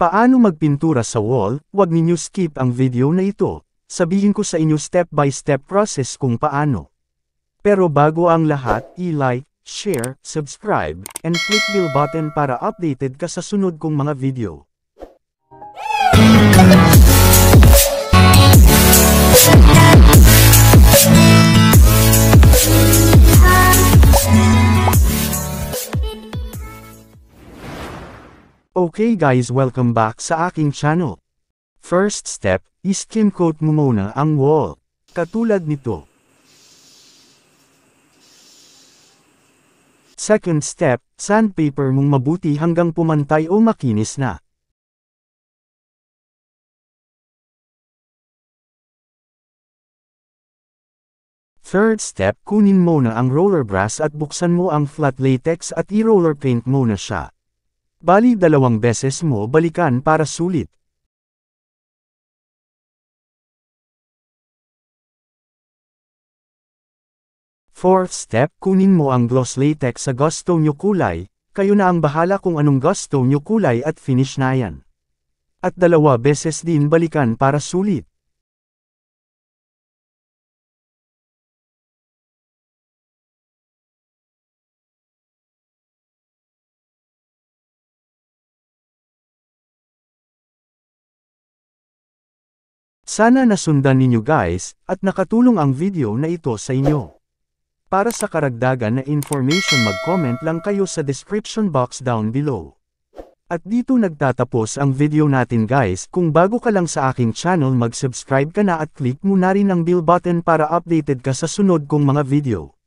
Paano magpintura sa wall? Huwag ninyo skip ang video na ito. Sabihin ko sa inyo step by step process kung paano. Pero bago ang lahat, i-like, share, subscribe, and click bell button para updated ka sa sunod kong mga video. Okay guys welcome back sa aking channel. First step, skim coat mo muna ang wall. Katulad nito. Second step, sandpaper mong mabuti hanggang pumantay o makinis na. Third step, kunin mo na ang roller brush at buksan mo ang flat latex at i-roller paint mo na siya. Bali dalawang beses mo balikan para sulit. Fourth step, kunin mo ang gloss latex sa gusto nyo kulay, kayo na ang bahala kung anong gusto nyo kulay at finish na yan. At dalawa beses din balikan para sulit. Sana nasundan ninyo guys, at nakatulong ang video na ito sa inyo. Para sa karagdagan na information mag-comment lang kayo sa description box down below. At dito nagtatapos ang video natin guys, kung bago ka lang sa aking channel mag-subscribe ka na at click mo na rin ang bell button para updated ka sa sunod kong mga video.